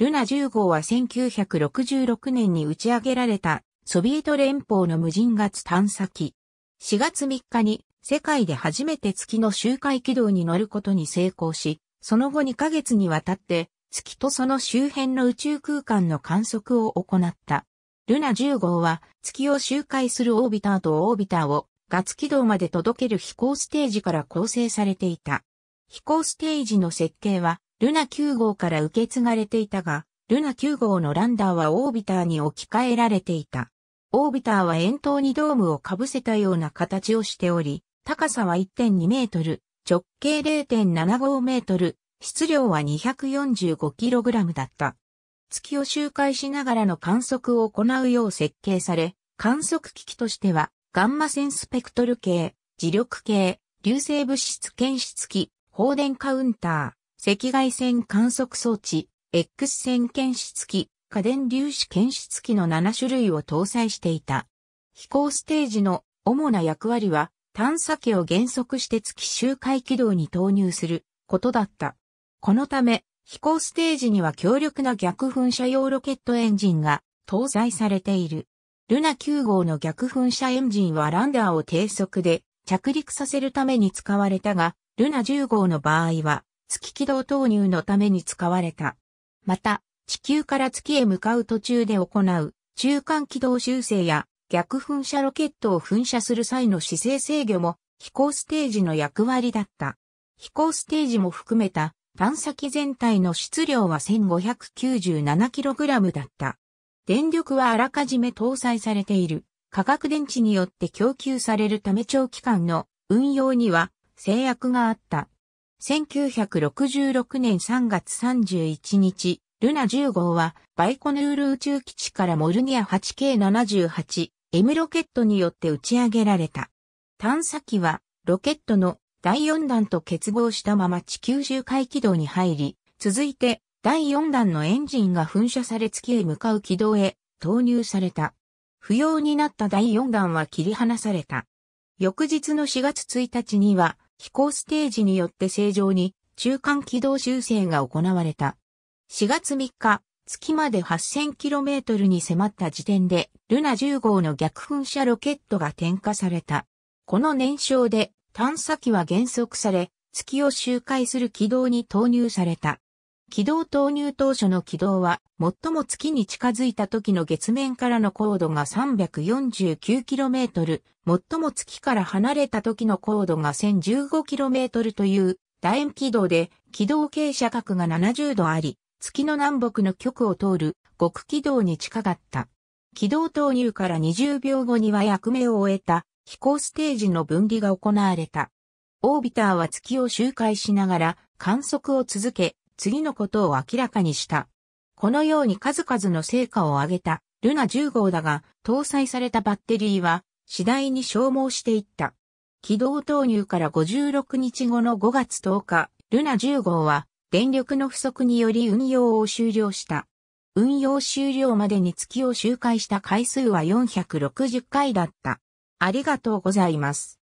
ルナ10号は1966年に打ち上げられたソビエト連邦の無人月探査機。4月3日に世界で初めて月の周回軌道に乗ることに成功し、その後2ヶ月にわたって月とその周辺の宇宙空間の観測を行った。ルナ10号は月を周回するオービターとオービターを月軌道まで届ける飛行ステージから構成されていた。飛行ステージの設計はルナ9号から受け継がれていたが、ルナ9号のランダーはオービターに置き換えられていた。オービターは円筒にドームをかぶせたような形をしており、高さは1.2メートル、直径0.75メートル、質量は 245kg だった。月を周回しながらの観測を行うよう設計され、観測機器としては、ガンマ線スペクトル系、磁力計、流星物質検出器、放電カウンター、赤外線観測装置、X 線検出機、家電粒子検出機の7種類を搭載していた。飛行ステージの主な役割は、探査機を減速して月周回軌道に投入することだった。このため、飛行ステージには強力な逆噴射用ロケットエンジンが搭載されている。ルナ9号の逆噴射エンジンはランダーを低速で着陸させるために使われたが、ルナ10号の場合は月軌道投入のために使われた。また、地球から月へ向かう途中で行う中間軌道修正や逆噴射ロケットを噴射する際の姿勢制御も飛行ステージの役割だった。飛行ステージも含めた探査機全体の質量は 1597kg だった。電力はあらかじめ搭載されている化学電池によって供給されるため長期間の運用には制約があった。1966年3月31日、ルナ10号は、バイコヌール宇宙基地からモルニア 8K78、M ロケットによって打ち上げられた。探査機は、ロケットの第4弾と結合したまま地球周回軌道に入り、続いて、第4弾のエンジンが噴射され月へ向かう軌道へ投入された。不要になった第4弾は切り離された。翌日の4月1日には、飛行ステージによって正常に中間軌道修正が行われた。4月3日、月まで 8000km に迫った時点で、ルナ10号の逆噴射ロケットが点火された。この燃焼で探査機は減速され、月を周回する軌道に投入された。軌道投入当初の軌道は、最も月に近づいた時の月面からの高度が 349km、最も月から離れた時の高度が 1015km という楕円軌道で、軌道傾斜角が70度あり、月の南北の極を通る極軌道に近かった。軌道投入から20秒後には役目を終えた飛行ステージの分離が行われた。オービターは月を周回しながら観測を続け、次のことを明らかにした。このように数々の成果を上げたルナ10号だが、搭載されたバッテリーは次第に消耗していった。軌道投入から56日後の5月10日、ルナ10号は電力の不足により運用を終了した。運用終了までに月を周回した回数は460回だった。ありがとうございます。